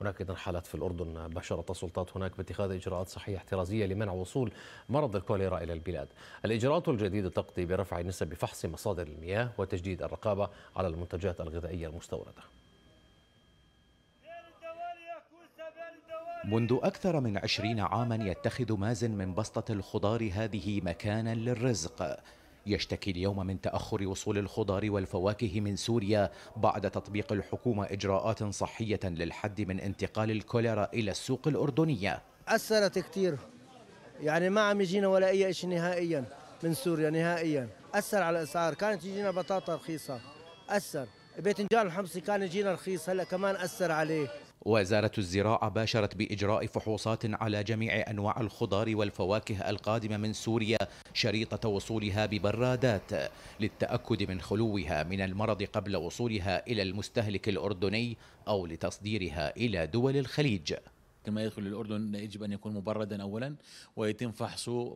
هناك ايضا حالات في الاردن بشرت السلطات هناك باتخاذ اجراءات صحيه احترازيه لمنع وصول مرض الكوليرا الى البلاد. الاجراءات الجديده تقضي برفع نسب فحص مصادر المياه وتجديد الرقابه على المنتجات الغذائيه المستورده. منذ أكثر من عشرين عاما يتخذ مازن من بسطة الخضار هذه مكانا للرزق يشتكي اليوم من تأخر وصول الخضار والفواكه من سوريا بعد تطبيق الحكومة إجراءات صحية للحد من انتقال الكوليرا إلى السوق الأردنية أثرت كثير يعني ما عم يجينا ولا أي شيء نهائيا من سوريا نهائيا أثر على الأسعار كانت يجينا بطاطا رخيصة أثر باذنجان الحمصي كان يجينا رخيص هلا كمان أثر عليه وزارة الزراعة باشرت بإجراء فحوصات على جميع أنواع الخضار والفواكه القادمة من سوريا شريطة وصولها ببرادات للتأكد من خلوها من المرض قبل وصولها إلى المستهلك الأردني أو لتصديرها إلى دول الخليج كل ما يدخل الأردن يجب أن يكون مبردا أولا ويتم فحصه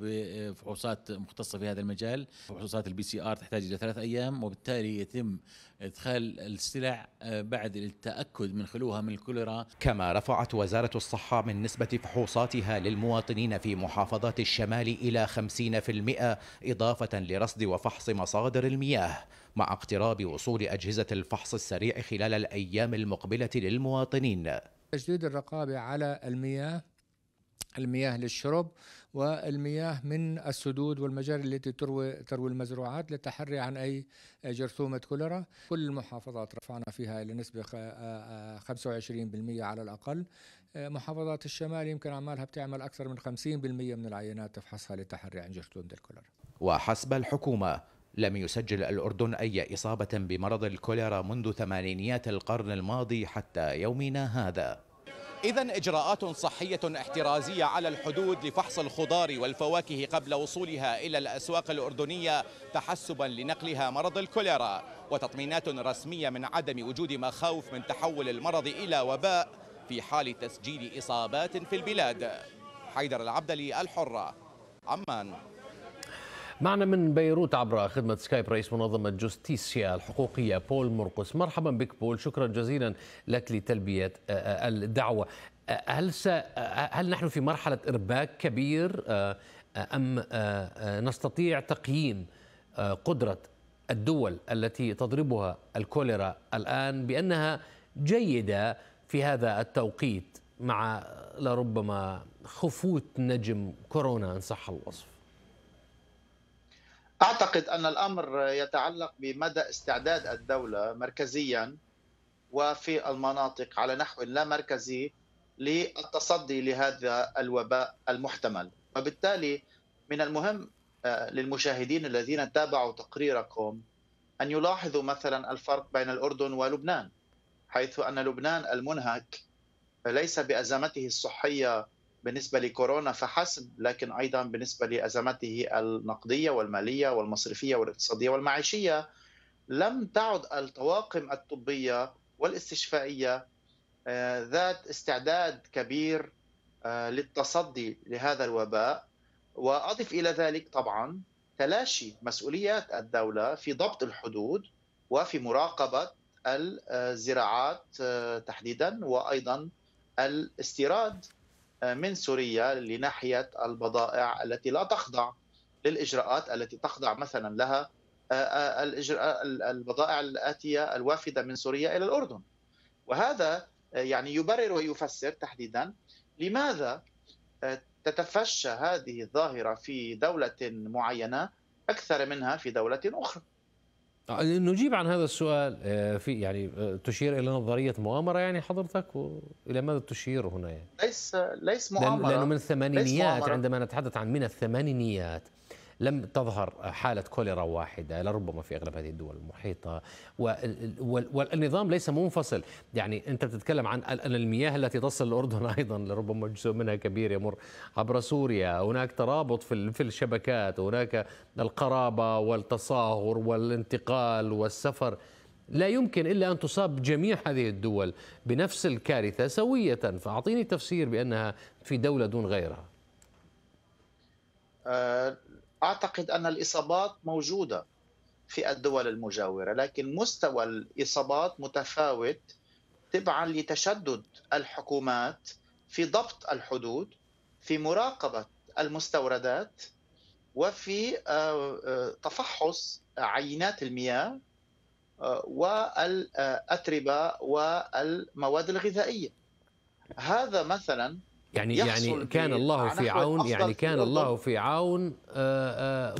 بفحوصات مختصة في هذا المجال فحوصات البي سي آر تحتاج إلى ثلاث أيام وبالتالي يتم إدخال السلع آه، بعد التأكد من خلوها من الكوليرا كما رفعت وزارة الصحة من نسبة فحوصاتها للمواطنين في محافظات الشمال إلى 50% إضافة لرصد وفحص مصادر المياه مع اقتراب وصول أجهزة الفحص السريع خلال الأيام المقبلة للمواطنين تجديد الرقابة على المياه المياه للشرب والمياه من السدود والمجاري التي تروي تروي المزروعات للتحري عن اي جرثومه كوليرا، كل المحافظات رفعنا فيها الى نسبه 25% على الاقل، محافظات الشمال يمكن اعمالها بتعمل اكثر من 50% من العينات تفحصها للتحري عن جرثومه الكوليرا. وحسب الحكومه لم يسجل الأردن أي إصابة بمرض الكوليرا منذ ثمانينيات القرن الماضي حتى يومنا هذا إذا إجراءات صحية احترازية على الحدود لفحص الخضار والفواكه قبل وصولها إلى الأسواق الأردنية تحسبا لنقلها مرض الكوليرا وتطمينات رسمية من عدم وجود مخاوف من تحول المرض إلى وباء في حال تسجيل إصابات في البلاد حيدر العبدلي الحرة عمان معنا من بيروت عبر خدمة سكايب رئيس منظمة جوستيسيا الحقوقية بول مرقس مرحبا بك بول شكرا جزيلا لك لتلبية آه، آه، الدعوة آه، هل س... هل نحن في مرحلة إرباك كبير أم نستطيع تقييم قدرة الدول التي تضربها الكوليرا الآن بأنها جيدة في هذا التوقيت مع لربما خفوت نجم كورونا إن صح الوصف اعتقد ان الامر يتعلق بمدى استعداد الدوله مركزيا وفي المناطق على نحو لا مركزي للتصدي لهذا الوباء المحتمل وبالتالي من المهم آه، للمشاهدين الذين تابعوا تقريركم ان يلاحظوا مثلا الفرق بين الاردن ولبنان حيث ان لبنان المنهك ليس بازمته الصحيه بالنسبة لكورونا فحسب لكن أيضا بالنسبة لأزمته النقدية والمالية والمصرفية والاقتصادية والمعيشية لم تعد الطواقم الطبية والاستشفائية آه، ذات استعداد كبير آه، للتصدي لهذا الوباء وأضف إلى ذلك طبعا تلاشي مسؤوليات الدولة في ضبط الحدود وفي مراقبة الزراعات آه، تحديدا وأيضا الاستيراد آه، من سوريا لناحية البضائع التي لا تخضع للإجراءات التي تخضع مثلا لها آه، آه، البضائع الآتية الوافدة من سوريا إلى الأردن وهذا يعني يبرر ويفسر تحديدا لماذا تتفشى هذه الظاهرة في دولة معينة أكثر منها في دولة أخرى آه، نجيب عن هذا السؤال آه، في يعني آه، تشير الى نظريه مؤامره يعني حضرتك والى الى ماذا تشير هنا يعني؟ ليس ليس مؤامره لانه من الثمانينيات عندما نتحدث عن من الثمانينيات لم تظهر حالة كوليرا واحدة لربما في أغلب هذه الدول المحيطة والنظام ليس منفصل يعني أنت بتتكلم عن المياه التي تصل الأردن أيضا لربما جزء منها كبير يمر عبر سوريا هناك ترابط في الشبكات هناك القرابة والتصاهر والانتقال والسفر لا يمكن الا ان تصاب جميع هذه الدول بنفس الكارثه سويه، فاعطيني تفسير بانها في دوله دون غيرها. آه، اعتقد ان الاصابات موجوده في الدول المجاوره لكن مستوى الاصابات متفاوت تبعا لتشدد الحكومات في ضبط الحدود في مراقبه المستوردات وفي آه، آه، تفحص عينات المياه آه، والاتربه والمواد الغذائيه هذا مثلا يعني يعني كان الله يعني في عون يعني كان آه، الله في عون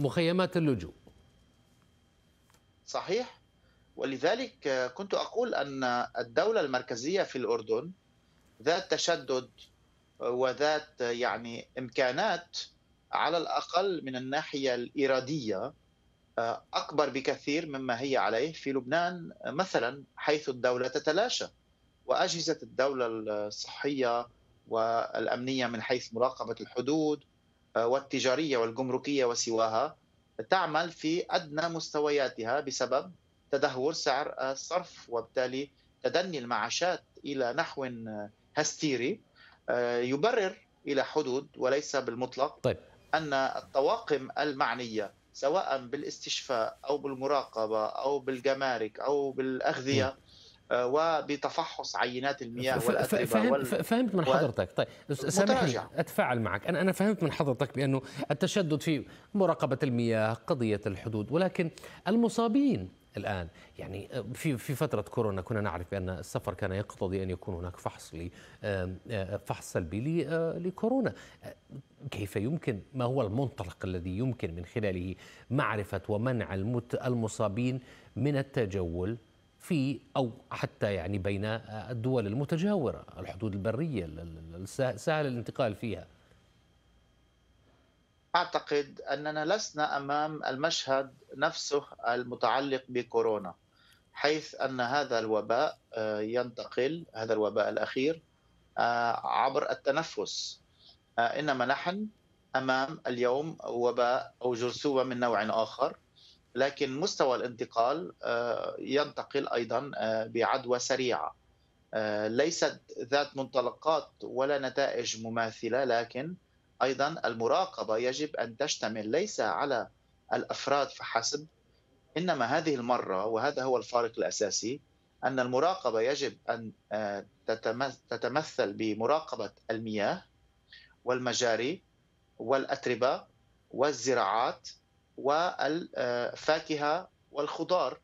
مخيمات اللجوء صحيح ولذلك آه، كنت اقول ان الدوله المركزيه في الاردن ذات تشدد آه، وذات يعني امكانات على الاقل من الناحيه الاراديه اكبر بكثير مما هي عليه في لبنان مثلا حيث الدوله تتلاشى واجهزه الدوله الصحيه والامنيه من حيث مراقبه الحدود آه، والتجاريه والجمركيه وسواها تعمل في ادنى مستوياتها بسبب تدهور سعر الصرف وبالتالي تدني المعاشات الى نحو هستيري آه، يبرر الى حدود وليس بالمطلق طيب. ان الطواقم المعنيه سواء بالاستشفاء او بالمراقبه او بالجمارك او بالاغذيه آه، وبتفحص عينات المياه والاتربه فهم فهمت من حضرتك طيب سامحني اتفاعل معك انا انا فهمت من حضرتك بانه التشدد في مراقبه المياه قضيه الحدود ولكن المصابين الان يعني آه، في في فتره كورونا كنا نعرف بان السفر كان يقتضي ان يكون هناك فحص لي آه، فحص سلبي لكورونا كيف يمكن ما هو المنطلق الذي يمكن من خلاله معرفه ومنع المصابين من التجول في او حتى يعني بين الدول المتجاوره الحدود البريه سهل الانتقال فيها اعتقد اننا لسنا امام المشهد نفسه المتعلق بكورونا حيث ان هذا الوباء آه، ينتقل هذا الوباء الاخير آه، عبر التنفس آه، انما نحن امام اليوم وباء او جرثومه من نوع اخر لكن مستوى الانتقال آه، ينتقل ايضا آه، بعدوى سريعه آه، ليست ذات منطلقات ولا نتائج مماثله لكن ايضا المراقبه يجب ان تشتمل ليس على الافراد فحسب انما هذه المره وهذا هو الفارق الاساسي ان المراقبه يجب ان تتمثل بمراقبه المياه والمجاري والاتربه والزراعات والفاكهه والخضار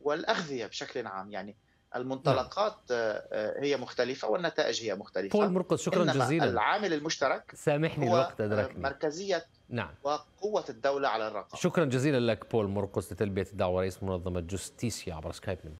والاغذيه بشكل عام يعني المنطلقات نعم. آه، هي مختلفة والنتائج هي مختلفة بول مرقص شكرا إنما جزيلا العامل المشترك سامحني الوقت آه، أدركني مركزية نعم وقوة الدولة على الرقابة شكرا جزيلا لك بول مرقص لتلبية الدعوة رئيس منظمة جوستيسيا عبر سكايب من